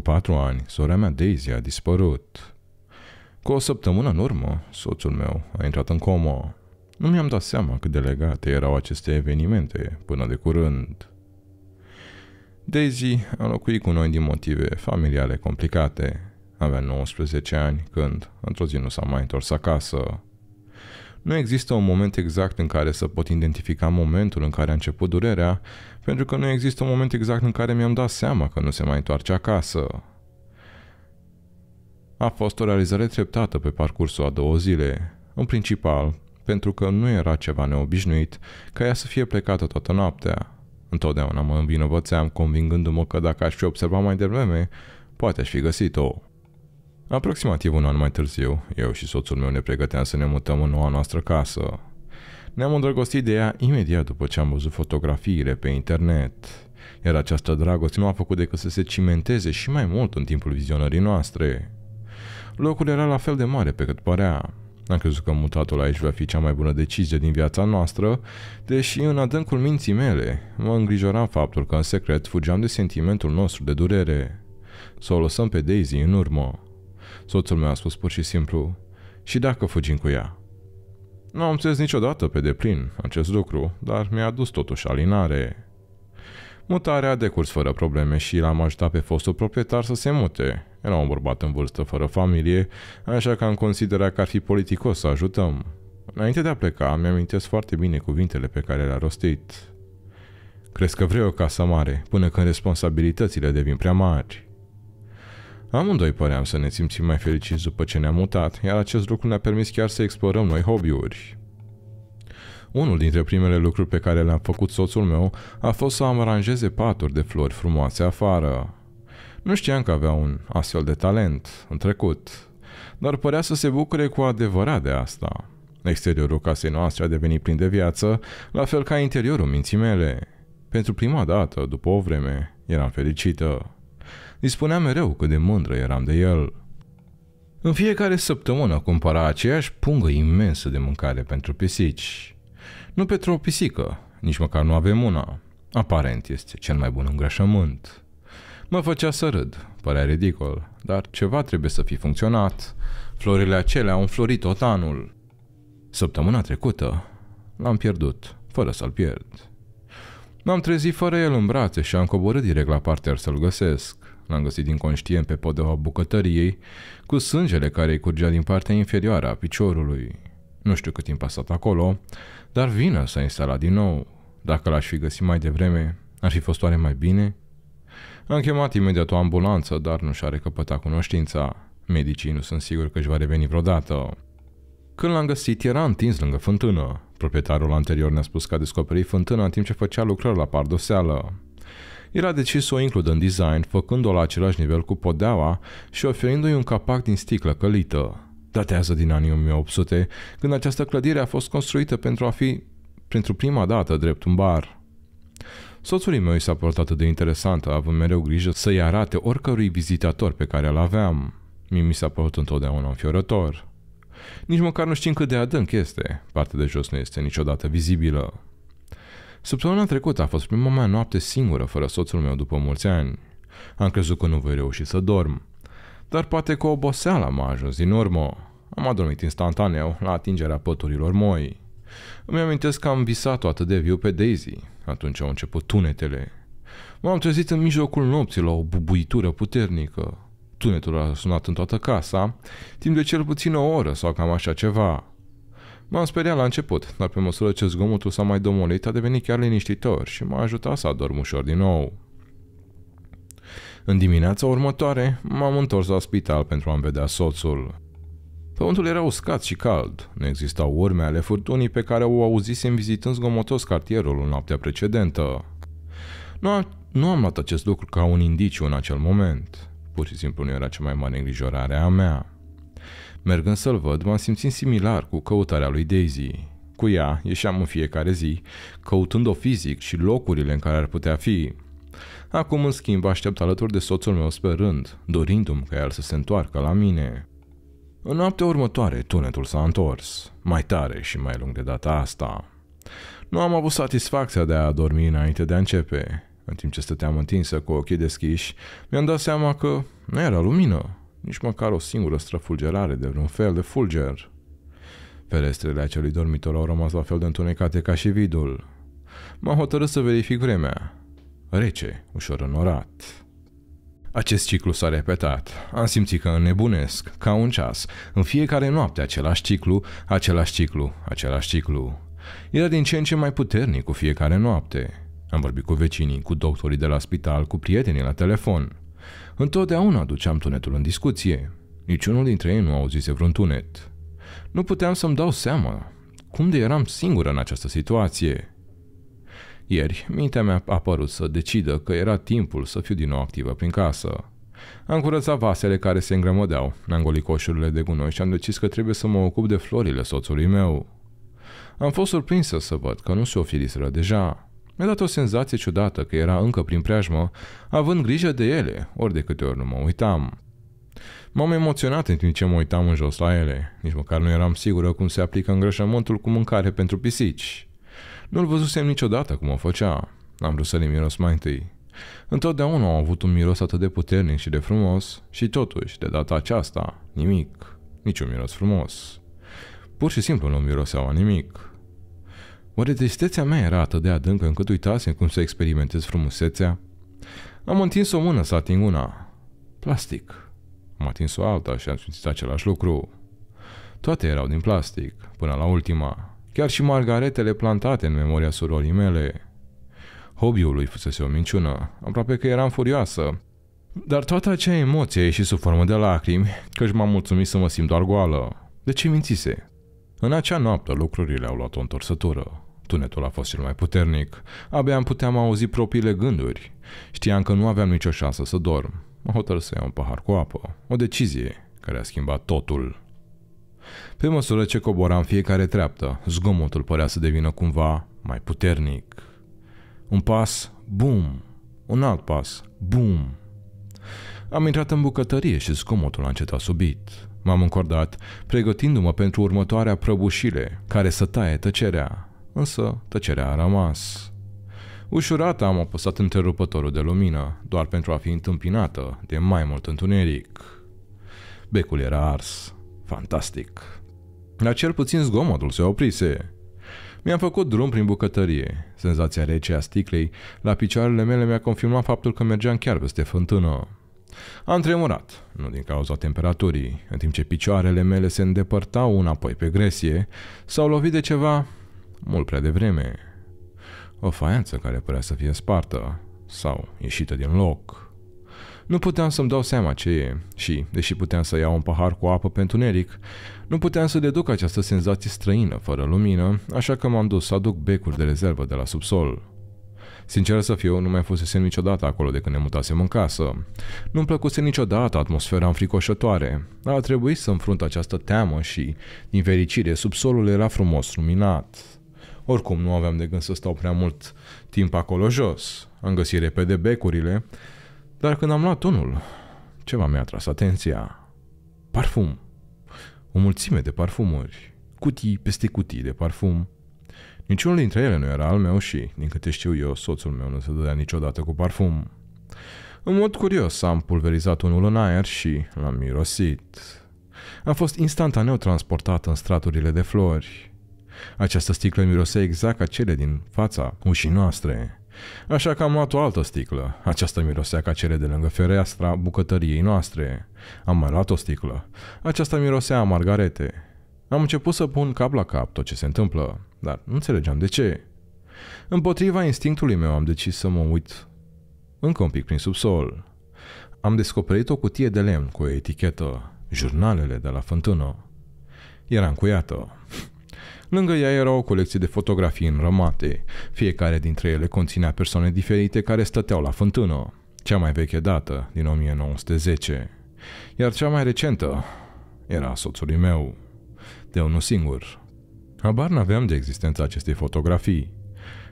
cu patru ani, sora mea Daisy a dispărut. Cu o săptămână în urmă, soțul meu a intrat în coma. Nu mi-am dat seama cât de legate erau aceste evenimente până de curând. Daisy a locuit cu noi din motive familiale complicate. Avea 19 ani când, într-o zi, nu s-a mai întors acasă. Nu există un moment exact în care să pot identifica momentul în care a început durerea, pentru că nu există un moment exact în care mi-am dat seama că nu se mai întoarce acasă. A fost o realizare treptată pe parcursul a două zile, în principal pentru că nu era ceva neobișnuit ca ea să fie plecată toată noaptea. Întotdeauna mă învinovățeam convingându-mă că dacă aș fi observat mai devreme, poate aș fi găsit-o. Aproximativ un an mai târziu, eu și soțul meu ne pregăteam să ne mutăm în noua noastră casă. Ne-am îndrăgostit de ea imediat după ce am văzut fotografiile pe internet, iar această dragoste nu a făcut decât să se cimenteze și mai mult în timpul vizionării noastre. Locul era la fel de mare pe cât părea. Am crezut că mutatul aici va fi cea mai bună decizie din viața noastră, deși în adâncul minții mele mă îngrijora faptul că în secret fugeam de sentimentul nostru de durere. Să o lăsăm pe Daisy în urmă. Soțul meu a spus pur și simplu, și dacă fugim cu ea? Nu am înțeles niciodată pe deplin acest lucru, dar mi-a adus totuși alinare. Mutarea a decurs fără probleme și l-am ajutat pe fostul proprietar să se mute. Era un bărbat în vârstă fără familie, așa că am considerat că ar fi politicos să ajutăm. Înainte de a pleca, mi-amintesc foarte bine cuvintele pe care le-a rostit. Crezi că vrei o casă mare, până când responsabilitățile devin prea mari. Amândoi păream să ne simțim mai fericiți după ce ne-am mutat, iar acest lucru ne-a permis chiar să explorăm noi hobby-uri. Unul dintre primele lucruri pe care le-am făcut soțul meu a fost să am aranjeze paturi de flori frumoase afară. Nu știam că avea un astfel de talent în trecut, dar părea să se bucure cu adevărat de asta. Exteriorul casei noastre a devenit plin de viață, la fel ca interiorul minții mele. Pentru prima dată, după o vreme, eram fericită. Îi spunea mereu cât de mândră eram de el. În fiecare săptămână cumpăra aceeași pungă imensă de mâncare pentru pisici. Nu pentru o pisică, nici măcar nu avem una. Aparent este cel mai bun îngrășământ. Mă făcea să râd, părea ridicol, dar ceva trebuie să fi funcționat. Florile acelea au înflorit anul. Săptămâna trecută l-am pierdut, fără să-l pierd. M-am trezit fără el în brațe și am coborât direct la parter să-l găsesc. L-am găsit inconștient pe podeaua bucătăriei, cu sângele care îi curgea din partea inferioară a piciorului. Nu știu cât timp a stat acolo, dar vină s-a instalat din nou. Dacă l-aș fi găsit mai devreme, ar fi fost oare mai bine? Am chemat imediat o ambulanță, dar nu și-a recăpătat cunoștința. Medicii nu sunt siguri că își va reveni vreodată. Când l-am găsit, era întins lângă fântână. Proprietarul anterior ne-a spus că a descoperit fântâna în timp ce făcea lucrări la pardoseală era decis să o includă în design, făcând-o la același nivel cu podeaua și oferindu-i un capac din sticlă călită. Datează din anii 1800, când această clădire a fost construită pentru a fi, pentru prima dată, drept un bar. Soțul meu i s-a portat de interesantă, având mereu grijă să-i arate oricărui vizitator pe care îl aveam. Mie mi s-a părut întotdeauna înfiorător. Nici măcar nu știm cât de adânc este. Partea de jos nu este niciodată vizibilă. Săptămâna trecută a fost prima mea noapte singură fără soțul meu după mulți ani. Am crezut că nu voi reuși să dorm. Dar poate că oboseala m-a ajuns din urmă. Am adormit instantaneu la atingerea păturilor moi. Îmi amintesc că am visat-o atât de viu pe Daisy. Atunci au început tunetele. M-am trezit în mijlocul nopții la o bubuitură puternică. Tunetul a sunat în toată casa, timp de cel puțin o oră sau cam așa ceva. M-am speriat la început, dar pe măsură ce zgomotul s-a mai domolit, a devenit chiar liniștitor și m-a ajutat să adorm ușor din nou. În dimineața următoare, m-am întors la spital pentru a-mi vedea soțul. Pământul era uscat și cald. Nu existau urme ale furtunii pe care o auzisem vizitând zgomotos cartierul în noaptea precedentă. Nu, a, nu am luat acest lucru ca un indiciu în acel moment. Pur și simplu nu era cea mai mare îngrijorare a mea. Mergând să-l văd, m-am simțit similar cu căutarea lui Daisy. Cu ea ieșeam în fiecare zi, căutând-o fizic și locurile în care ar putea fi. Acum, în schimb, aștept alături de soțul meu sperând, dorindu-mi ca el să se întoarcă la mine. În noaptea următoare, tunetul s-a întors, mai tare și mai lung de data asta. Nu am avut satisfacția de a dormi înainte de a începe. În timp ce stăteam întinsă cu ochii deschiși, mi-am dat seama că nu era lumină nici măcar o singură străfulgerare de vreun fel de fulger. Ferestrele acelui dormitor au rămas la fel de întunecate ca și vidul. M-am hotărât să verific vremea. Rece, ușor înorat. Acest ciclu s-a repetat. Am simțit că înnebunesc, ca un ceas. În fiecare noapte același ciclu, același ciclu, același ciclu. Era din ce în ce mai puternic cu fiecare noapte. Am vorbit cu vecinii, cu doctorii de la spital, cu prietenii la telefon. Întotdeauna duceam tunetul în discuție. Niciunul dintre ei nu auzise vreun tunet. Nu puteam să-mi dau seama cum de eram singură în această situație. Ieri, mintea mea a părut să decidă că era timpul să fiu din nou activă prin casă. Am curățat vasele care se îngrămădeau, am golit coșurile de gunoi și am decis că trebuie să mă ocup de florile soțului meu. Am fost surprinsă să văd că nu se ofiliseră deja. Mi-a dat o senzație ciudată că era încă prin preajmă, având grijă de ele, ori de câte ori nu mă uitam. M-am emoționat în timp ce mă uitam în jos la ele. Nici măcar nu eram sigură cum se aplică îngrășământul cu mâncare pentru pisici. Nu-l văzusem niciodată cum o făcea. Am vrut să-l miros mai întâi. Întotdeauna au avut un miros atât de puternic și de frumos și totuși, de data aceasta, nimic. Niciun miros frumos. Pur și simplu nu miroseau nimic. Oare tristețea mea era atât de adâncă încât uitasem cum să experimentez frumusețea. Am întins o mână să ating una. Plastic. Am atins o alta și am simțit același lucru. Toate erau din plastic, până la ultima. Chiar și margaretele plantate în memoria surorii mele. Hobby-ul lui fusese o minciună, aproape că eram furioasă. Dar toată acea emoție a ieșit sub formă de lacrimi, căci m-am mulțumit să mă simt doar goală. De ce mințise? În acea noapte lucrurile au luat o întorsătură. Tunetul a fost cel mai puternic. Abia îmi puteam auzi propriile gânduri. Știam că nu aveam nicio șansă să dorm. Mă hotărâ să iau un pahar cu apă. O decizie care a schimbat totul. Pe măsură ce coboram fiecare treaptă, zgomotul părea să devină cumva mai puternic. Un pas, bum! Un alt pas, bum! Am intrat în bucătărie și zgomotul a încetat subit. M-am încordat, pregătindu-mă pentru următoarea prăbușire, care să taie tăcerea însă tăcerea a rămas. Ușurată am apăsat întrerupătorul de lumină, doar pentru a fi întâmpinată de mai mult întuneric. Becul era ars. Fantastic. La cel puțin zgomotul se oprise. Mi-am făcut drum prin bucătărie. Senzația rece a sticlei la picioarele mele mi-a confirmat faptul că mergeam chiar peste fântână. Am tremurat, nu din cauza temperaturii, în timp ce picioarele mele se îndepărtau înapoi pe gresie, s-au lovit de ceva mult prea devreme. O faianță care părea să fie spartă sau ieșită din loc. Nu puteam să-mi dau seama ce e și, deși puteam să iau un pahar cu apă pentru neric, nu puteam să deduc această senzație străină fără lumină, așa că m-am dus să aduc becuri de rezervă de la subsol. Sincer să fiu, nu mai fusesem niciodată acolo de când ne mutasem în casă. Nu-mi plăcuse niciodată atmosfera înfricoșătoare, dar a trebuit să înfrunt această teamă și, din fericire, subsolul era frumos luminat. Oricum, nu aveam de gând să stau prea mult timp acolo jos. Am găsit repede becurile, dar când am luat unul, ceva mi-a tras atenția. Parfum. O mulțime de parfumuri. Cutii peste cutii de parfum. Niciunul dintre ele nu era al meu și, din câte știu eu, soțul meu nu se dădea niciodată cu parfum. În mod curios, am pulverizat unul în aer și l-am mirosit. Am fost instantaneu transportat în straturile de flori. Această sticlă mirosea exact ca cele din fața ușii noastre. Așa că am luat o altă sticlă. Aceasta mirosea ca cele de lângă fereastra bucătăriei noastre. Am mai luat o sticlă. Aceasta mirosea a margarete. Am început să pun cap la cap tot ce se întâmplă, dar nu înțelegeam de ce. Împotriva instinctului meu am decis să mă uit încă un pic prin subsol. Am descoperit o cutie de lemn cu o etichetă, jurnalele de la fântână. Era încuiată. Lângă ea era o colecție de fotografii înrămate. Fiecare dintre ele conținea persoane diferite care stăteau la fântână. Cea mai veche dată, din 1910. Iar cea mai recentă era soțului meu. De unul singur. Habar n-aveam de existența acestei fotografii.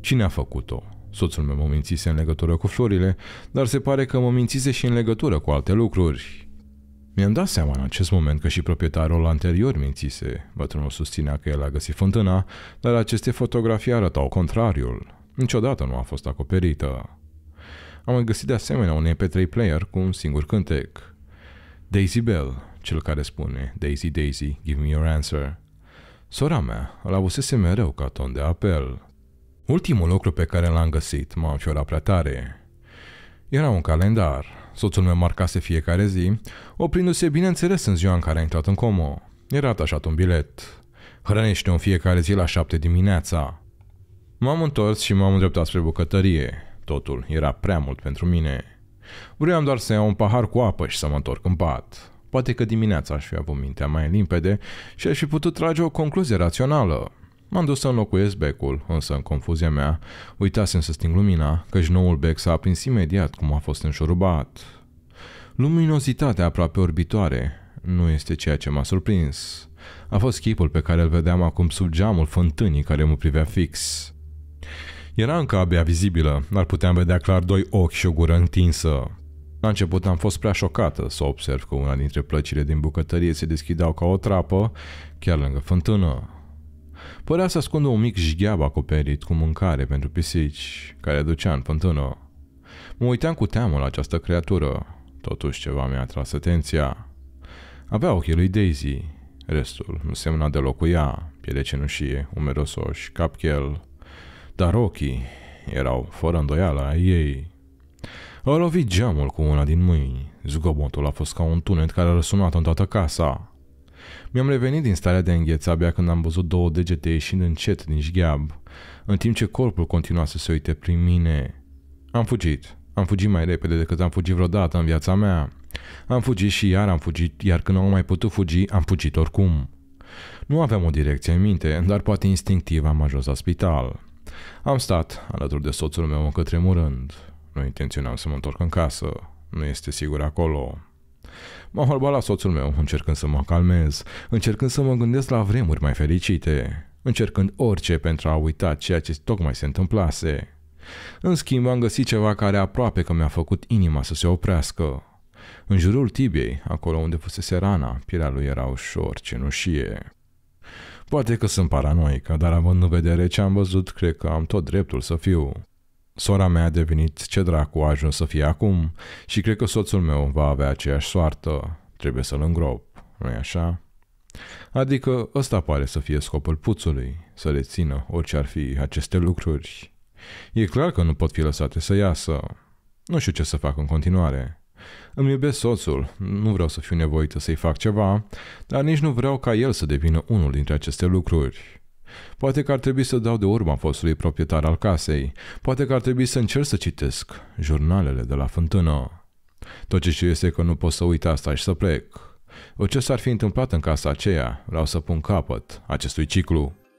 Cine a făcut-o? Soțul meu mă mințise în legătură cu florile, dar se pare că mă mințise și în legătură cu alte lucruri. Mi-am dat seama în acest moment că și proprietarul anterior mințise. Bătrânul susținea că el a găsit fântâna, dar aceste fotografii arătau contrariul. Niciodată nu a fost acoperită. Am găsit de asemenea un MP3 player cu un singur cântec. Daisy Bell, cel care spune Daisy, Daisy, give me your answer. Sora mea îl avusese mereu ca ton de apel. Ultimul lucru pe care l-am găsit m-a înfiorat prea tare. Era un calendar, Soțul meu marcase fiecare zi, oprindu-se bineînțeles în ziua în care a intrat în comă. Era atașat un bilet. Hrănește-o în fiecare zi la șapte dimineața. M-am întors și m-am îndreptat spre bucătărie. Totul era prea mult pentru mine. Vreau doar să iau un pahar cu apă și să mă întorc în pat. Poate că dimineața aș fi avut mintea mai limpede și aș fi putut trage o concluzie rațională. M-am dus să înlocuiesc becul, însă în confuzia mea uitasem să sting lumina, căci noul bec s-a aprins imediat cum a fost înșorubat. Luminozitatea aproape orbitoare nu este ceea ce m-a surprins. A fost chipul pe care îl vedeam acum sub geamul fântânii care mă privea fix. Era încă abia vizibilă, dar puteam vedea clar doi ochi și o gură întinsă. La început am fost prea șocată să observ că una dintre plăcile din bucătărie se deschideau ca o trapă, chiar lângă fântână părea să ascundă un mic jgheab acoperit cu mâncare pentru pisici, care ducea în fântână. Mă uitam cu teamă la această creatură, totuși ceva mi-a tras atenția. Avea ochii lui Daisy, restul nu semna deloc cu ea, piele cenușie, umerosoși, capchel, dar ochii erau fără îndoială a ei. A lovit geamul cu una din mâini. Zgomotul a fost ca un tunet care a răsunat în toată casa. Mi-am revenit din starea de îngheță abia când am văzut două degete ieșind încet din șgheab, în timp ce corpul continua să se uite prin mine. Am fugit. Am fugit mai repede decât am fugit vreodată în viața mea. Am fugit și iar am fugit, iar când nu am mai putut fugi, am fugit oricum. Nu aveam o direcție în minte, dar poate instinctiv am ajuns la spital. Am stat alături de soțul meu încă tremurând. Nu intenționam să mă întorc în casă. Nu este sigur acolo. M-a holbat soțul meu, încercând să mă calmez, încercând să mă gândesc la vremuri mai fericite, încercând orice pentru a uita ceea ce tocmai se întâmplase. În schimb, am găsit ceva care aproape că mi-a făcut inima să se oprească. În jurul tibiei, acolo unde fusese rana, pielea lui era ușor cenușie. Poate că sunt paranoică, dar având în vedere ce am văzut, cred că am tot dreptul să fiu. Sora mea a devenit ce dracu a ajuns să fie acum și cred că soțul meu va avea aceeași soartă. Trebuie să-l îngrop, nu-i așa? Adică ăsta pare să fie scopul puțului, să rețină orice ar fi aceste lucruri. E clar că nu pot fi lăsate să iasă. Nu știu ce să fac în continuare. Îmi iubesc soțul, nu vreau să fiu nevoită să-i fac ceva, dar nici nu vreau ca el să devină unul dintre aceste lucruri. Poate că ar trebui să dau de urma fostului proprietar al casei. Poate că ar trebui să încerc să citesc jurnalele de la fântână. Tot ce știu este că nu pot să uit asta și să plec. Ce s-ar fi întâmplat în casa aceea, vreau să pun capăt acestui ciclu.